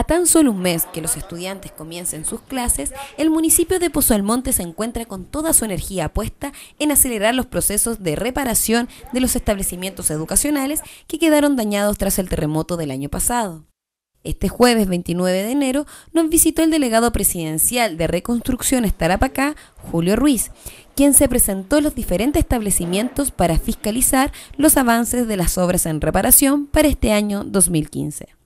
A tan solo un mes que los estudiantes comiencen sus clases, el municipio de Pozo Almonte se encuentra con toda su energía puesta en acelerar los procesos de reparación de los establecimientos educacionales que quedaron dañados tras el terremoto del año pasado. Este jueves 29 de enero nos visitó el delegado presidencial de Reconstrucción Estarapacá, Julio Ruiz, quien se presentó en los diferentes establecimientos para fiscalizar los avances de las obras en reparación para este año 2015.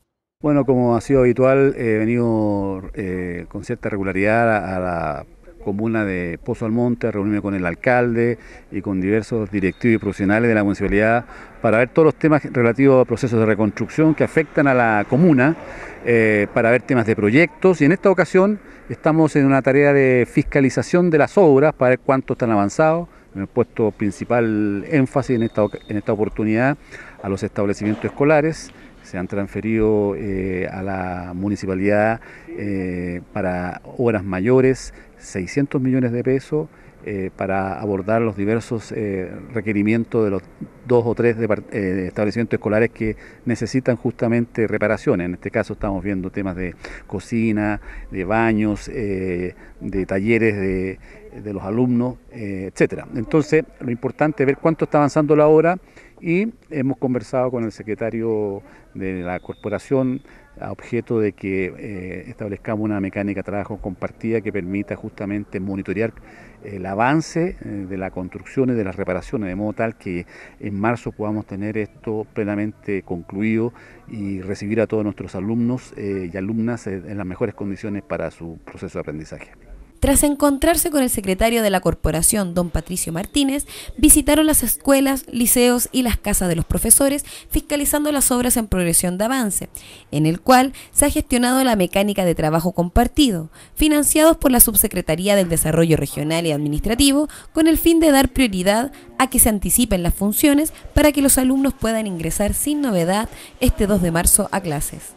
Bueno, como ha sido habitual, he venido eh, con cierta regularidad a, la comuna de Pozo Almonte, a reunirme con el alcalde y con diversos directivos y profesionales de la municipalidad para ver todos los temas relativos a procesos de reconstrucción que afectan a la comuna, eh, para ver temas de proyectos y en esta ocasión estamos en una tarea de fiscalización de las obras para ver cuánto están avanzados. Hemos puesto principal énfasis en esta, en esta oportunidad a los establecimientos escolares, se han transferido eh, a la municipalidad eh, para obras mayores, 600 millones de pesos. Eh, para abordar los diversos requerimientos de los dos o tres establecimientos escolares que necesitan justamente reparaciones. En este caso estamos viendo temas de cocina, de baños, de talleres de, de los alumnos, etcétera. Entonces, lo importante es ver cuánto está avanzando la obra y hemos conversado con el secretario de la corporación a objeto de que eh, establezcamos una mecánica de trabajo compartida que permita justamente monitorear el avance eh, de la construcción y de las reparaciones, de modo tal que en marzo podamos tener esto plenamente concluido y recibir a todos nuestros alumnos eh, y alumnas en las mejores condiciones para su proceso de aprendizaje. Tras encontrarse con el secretario de la corporación, don Patricio Martínez, visitaron las escuelas, liceos y las casas de los profesores, fiscalizando las obras en progresión de avance, en el cual se ha gestionado la mecánica de trabajo compartido, financiados por la Subsecretaría del Desarrollo Regional y Administrativo, con el fin de dar prioridad a que se anticipen las funciones para que los alumnos puedan ingresar sin novedad este 2 de marzo a clases.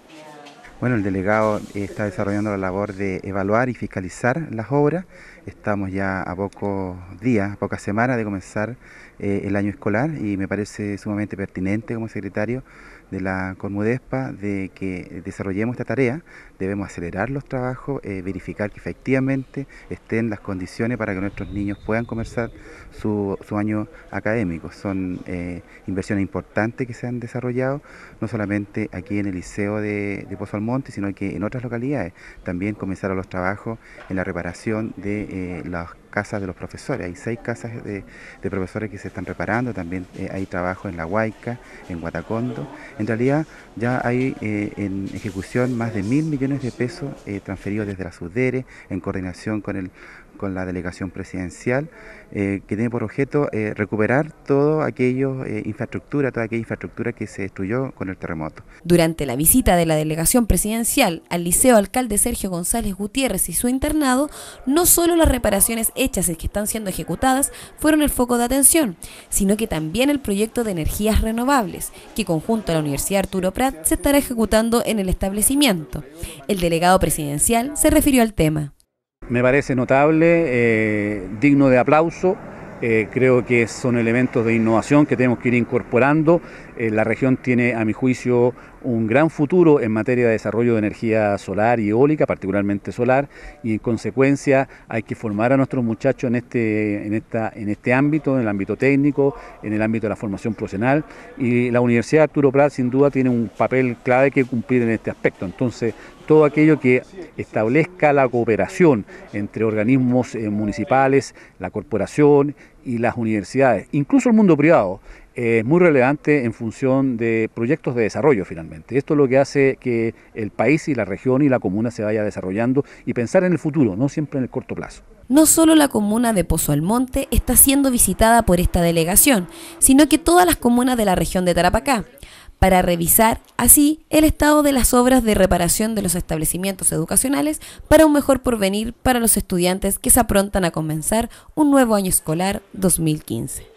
Bueno, el delegado eh, está desarrollando la labor de evaluar y fiscalizar las obras. Estamos ya a pocos días, a pocas semanas de comenzar eh, el año escolar y me parece sumamente pertinente como secretario de la Conmudespa de que desarrollemos esta tarea. Debemos acelerar los trabajos, eh, verificar que efectivamente estén las condiciones para que nuestros niños puedan comenzar su, su año académico. Son eh, inversiones importantes que se han desarrollado, no solamente aquí en el Liceo de, de Pozo Almonte, sino que en otras localidades. También comenzaron los trabajos en la reparación de eh, las casas de los profesores. Hay seis casas de, profesores que se están reparando, también eh, hay trabajo en La Huaica, en Guatacondo. En realidad ya hay eh, en ejecución más de mil millones de pesos eh, transferidos desde la SUDERE en coordinación con el con la delegación presidencial, eh, que tiene por objeto eh, recuperar todo aquello, eh, infraestructura, toda aquella infraestructura que se destruyó con el terremoto. Durante la visita de la delegación presidencial al Liceo Alcalde Sergio González Gutiérrez y su internado, no solo las reparaciones hechas y que están siendo ejecutadas fueron el foco de atención, sino que también el proyecto de energías renovables, que conjunto a la Universidad Arturo Prat se estará ejecutando en el establecimiento. El delegado presidencial se refirió al tema. Me parece notable, eh, digno de aplauso. Eh, creo que son elementos de innovación que tenemos que ir incorporando. Eh, la región tiene, a mi juicio, un gran futuro en materia de desarrollo de energía solar y eólica, particularmente solar, y en consecuencia hay que formar a nuestros muchachos en este, en esta, en este ámbito, en el ámbito técnico, en el ámbito de la formación profesional, y la Universidad Arturo Prat sin duda tiene un papel clave que cumplir en este aspecto. Entonces, todo aquello que establezca la cooperación entre organismos eh, municipales, la corporación y las universidades, incluso el mundo privado, es muy relevante en función de proyectos de desarrollo finalmente. Esto es lo que hace que el país y la región y la comuna se vaya desarrollando y pensar en el futuro, no siempre en el corto plazo. No solo la comuna de Pozo Almonte está siendo visitada por esta delegación, sino que todas las comunas de la región de Tarapacá para revisar así el estado de las obras de reparación de los establecimientos educacionales para un mejor porvenir para los estudiantes que se aprontan a comenzar un nuevo año escolar 2015.